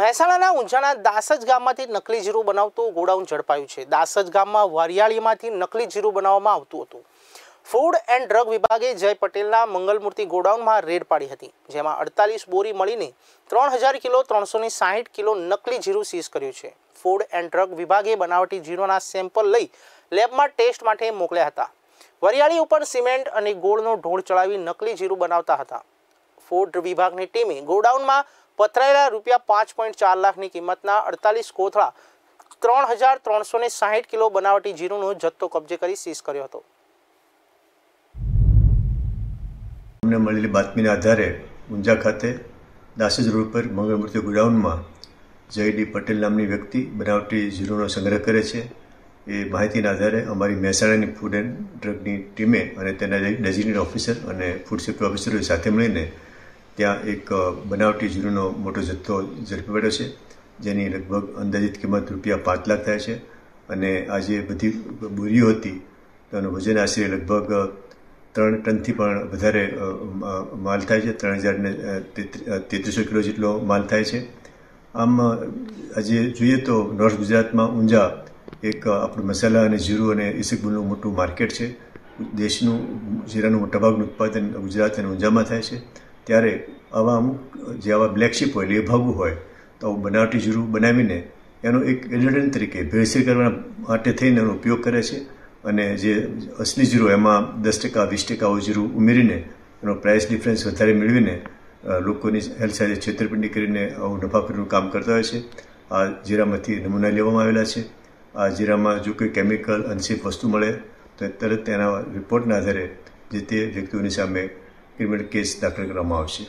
મહેસાણાના ઊંઝાના દાસજ ગામમાંથી નકલી જીરું બનાવતું ગોડાઉન ઝડપાયું છે દાસજ ગામમાં વરિયાળીમાંથી નકલી જીરું બનાવવામાં આવતું હતું ફૂડ એન્ડ ડ્રગ વિભાગે જય પટેલના મંગલમૂર્તિ ગોડાઉનમાં રેડ પાડી હતી જેમાં અડતાલીસ બોરી મળીને ત્રણ હજાર કિલો ત્રણસો સાહીઠ કિલો નકલી જીરું સીઝ કર્યું છે ફૂડ એન્ડ ડ્રગ વિભાગે બનાવટી જીરોના સેમ્પલ લઈ લેબમાં ટેસ્ટ માટે મોકલ્યા હતા વરિયાળી ઉપર સિમેન્ટ અને ગોળનો ઢોળ ચડાવી નકલી જીરું બનાવતા હતા ફૂડ વિભાગની ટીમે ગોડાઉનમાં પથરાયેલા રૂપિયા પાંચ પોઈન્ટ ચાર લાખની કિંમતના અડતાલીસ કોથળા ત્રણ હજાર ત્રણસો ને સાહીઠ કિલો બનાવટી જીરુનો જથ્થો કબજે કરી સીઝ કર્યો હતો અમને મળેલી બાતમીના આધારે ઊંઝા ખાતે દાસજ રોડ પર મંગળમૂર્તિ ગોડાઉનમાં જયડી પટેલ નામની વ્યક્તિ બનાવટી જીરુનો સંગ્રહ કરે છે એ માહિતીના આધારે અમારી મહેસાણાની ફૂડ એન્ડ ડ્રગની ટીમે અને તેના ડેઝિગ્નેટ ઓફિસર અને ફૂડ સેફ્ટી ઓફિસરો સાથે મળીને ત્યાં એક બનાવટી જીરુનો મોટો જથ્થો ઝડપી પડ્યો છે જેની લગભગ અંદાજિત કિંમત રૂપિયા પાંચ લાખ થાય છે અને આજે બધી બોરીઓ હતી તેનું વજન આશરે લગભગ ત્રણ ટનથી પણ વધારે માલ થાય છે ત્રણ હજારને તેત્રીસો કિલો જેટલો માલ થાય છે આમ આજે જોઈએ તો નોર્થ ગુજરાતમાં ઊંઝા એક આપણું મસાલા અને જીરું અને ઈસકબુલનું મોટું માર્કેટ છે દેશનું જીરાનું મોટાભાગનું ઉત્પાદન ગુજરાત અને ઊંઝામાં થાય છે ત્યારે આવા અમુક જે આવા બ્લેકશીપ હોય લેભાગું હોય તો આવું બનાવટી જીરું બનાવીને એનો એક એડલ્ટન તરીકે ભેળસેળ કરવા માટે થઈને એનો ઉપયોગ કરે છે અને જે અસલી જીરું એમાં દસ ટકા વીસ ટકા આવું જીરું ઉમેરીને એનો પ્રાઇસ ડિફરન્સ વધારે મેળવીને લોકોની હેલ્થ સાથે છેતરપિંડી કરીને આવું નફાખોરીનું કામ કરતા હોય છે આ જીરામાંથી નમૂના લેવામાં આવેલા છે આ જીરામાં જો કોઈ કેમિકલ અનસેફ વસ્તુ મળે તો તરત તેના રિપોર્ટના આધારે જે તે વ્યક્તિઓની સામે ક્રિમિનલ કેસ દાખલ કરવામાં આવશે